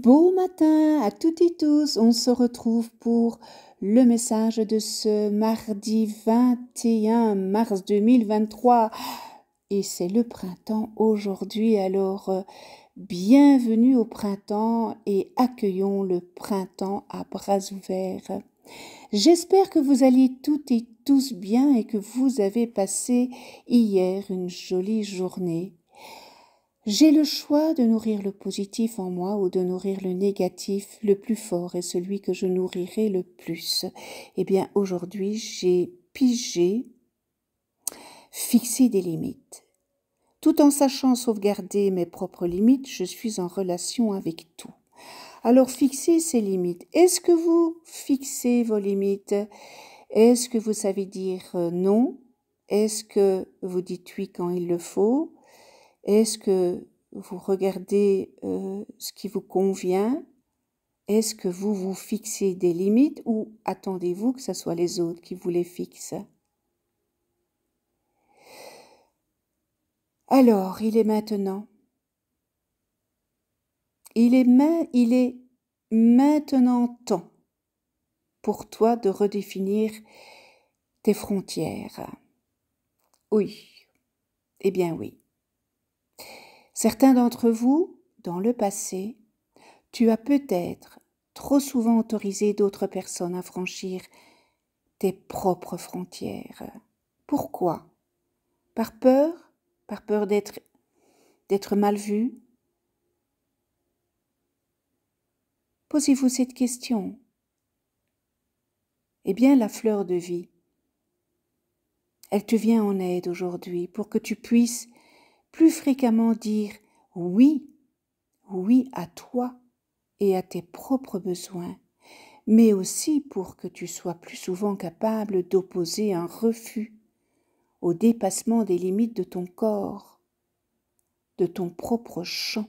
Bon matin à toutes et tous, on se retrouve pour le message de ce mardi 21 mars 2023 et c'est le printemps aujourd'hui alors euh, bienvenue au printemps et accueillons le printemps à bras ouverts. J'espère que vous allez toutes et tous bien et que vous avez passé hier une jolie journée. J'ai le choix de nourrir le positif en moi ou de nourrir le négatif le plus fort et celui que je nourrirai le plus. Eh bien, aujourd'hui, j'ai pigé, fixé des limites. Tout en sachant sauvegarder mes propres limites, je suis en relation avec tout. Alors, fixez ces limites. Est-ce que vous fixez vos limites Est-ce que vous savez dire euh, non Est-ce que vous dites oui quand il le faut est-ce que vous regardez euh, ce qui vous convient Est-ce que vous vous fixez des limites ou attendez-vous que ce soit les autres qui vous les fixent Alors, il est maintenant. Il est, il est maintenant temps pour toi de redéfinir tes frontières. Oui. Eh bien oui. Certains d'entre vous, dans le passé, tu as peut-être trop souvent autorisé d'autres personnes à franchir tes propres frontières. Pourquoi Par peur Par peur d'être mal vu Posez-vous cette question. Eh bien, la fleur de vie, elle te vient en aide aujourd'hui pour que tu puisses plus fréquemment dire oui, oui à toi et à tes propres besoins, mais aussi pour que tu sois plus souvent capable d'opposer un refus au dépassement des limites de ton corps, de ton propre champ.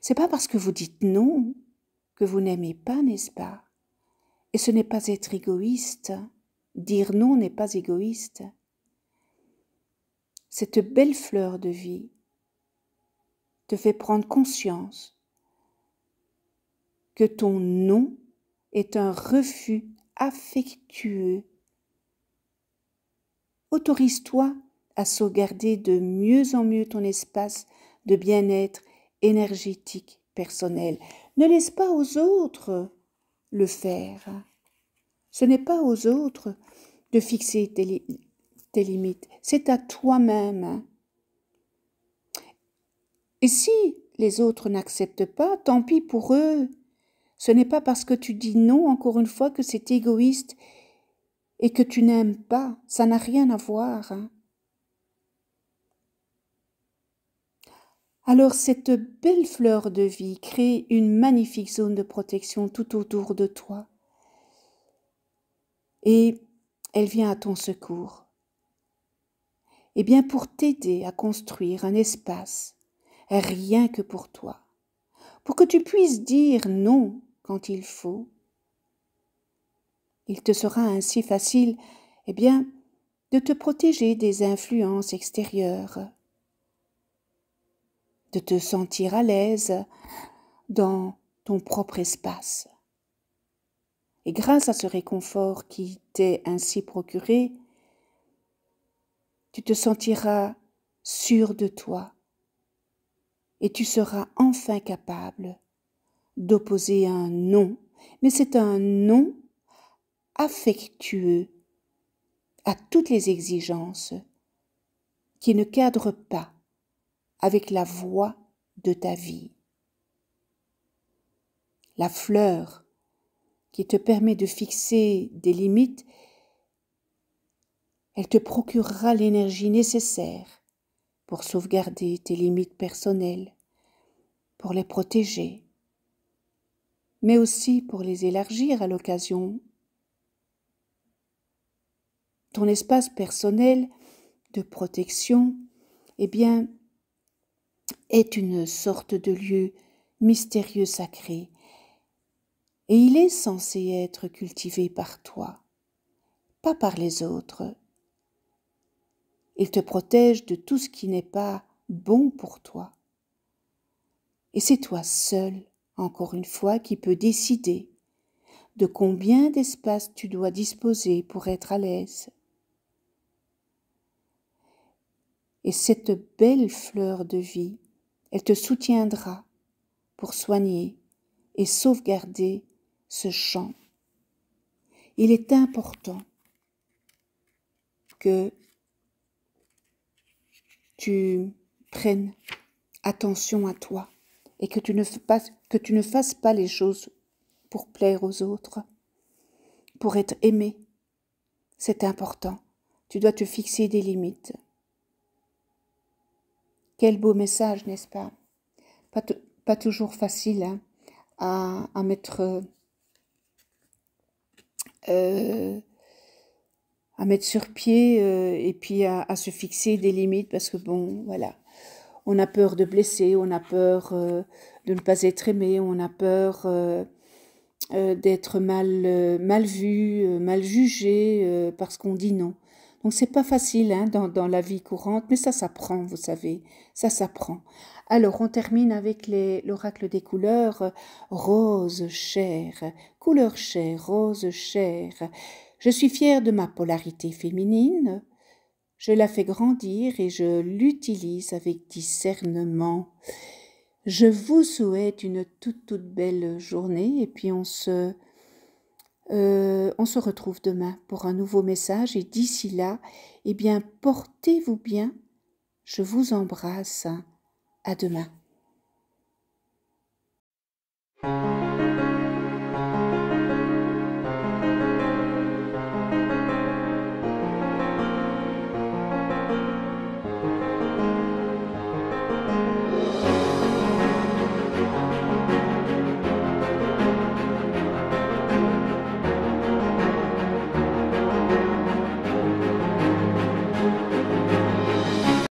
C'est pas parce que vous dites non que vous n'aimez pas, n'est-ce pas? Et ce n'est pas être égoïste. Dire non n'est pas égoïste cette belle fleur de vie te fait prendre conscience que ton non est un refus affectueux. Autorise-toi à sauvegarder de mieux en mieux ton espace de bien-être énergétique personnel. Ne laisse pas aux autres le faire. Ce n'est pas aux autres de fixer tes, limites, c'est à toi-même. Et si les autres n'acceptent pas, tant pis pour eux. Ce n'est pas parce que tu dis non encore une fois que c'est égoïste et que tu n'aimes pas, ça n'a rien à voir. Alors cette belle fleur de vie crée une magnifique zone de protection tout autour de toi. Et elle vient à ton secours. Eh bien, pour t'aider à construire un espace, rien que pour toi, pour que tu puisses dire non quand il faut, il te sera ainsi facile, eh bien, de te protéger des influences extérieures, de te sentir à l'aise dans ton propre espace. Et grâce à ce réconfort qui t'est ainsi procuré, tu te sentiras sûr de toi et tu seras enfin capable d'opposer un non, mais c'est un non affectueux à toutes les exigences qui ne cadrent pas avec la voie de ta vie. La fleur qui te permet de fixer des limites elle te procurera l'énergie nécessaire pour sauvegarder tes limites personnelles, pour les protéger, mais aussi pour les élargir à l'occasion. Ton espace personnel de protection, eh bien, est une sorte de lieu mystérieux sacré, et il est censé être cultivé par toi, pas par les autres, il te protège de tout ce qui n'est pas bon pour toi. Et c'est toi seul, encore une fois, qui peux décider de combien d'espace tu dois disposer pour être à l'aise. Et cette belle fleur de vie, elle te soutiendra pour soigner et sauvegarder ce champ. Il est important que tu prennes attention à toi et que tu ne, fasses, pas les choses pour plaire aux autres, pour être aimé. C'est important. Tu dois te fixer des limites. Quel beau message, n'est-ce pas pas, toujours facile hein, à, mettre euh, à mettre sur pied euh, et puis à, se fixer des limites parce que bon, voilà, on a peur de blesser, on a peur euh, de ne pas être aimé, on a peur euh, d'être mal, mal vu, mal jugé parce qu'on dit non. Donc c'est pas facile hein, dans, dans, la vie courante, mais ça s'apprend, vous savez, ça s'apprend. Alors on termine avec l'oracle des couleurs, rose chair, couleur chair, rose chair. Je suis fière de ma polarité féminine, je la fais grandir et je l'utilise avec discernement. Je vous souhaite une toute toute belle journée et puis on se, euh, on se retrouve demain pour un nouveau message et d'ici là, eh bien portez-vous bien. Je vous embrasse. À demain.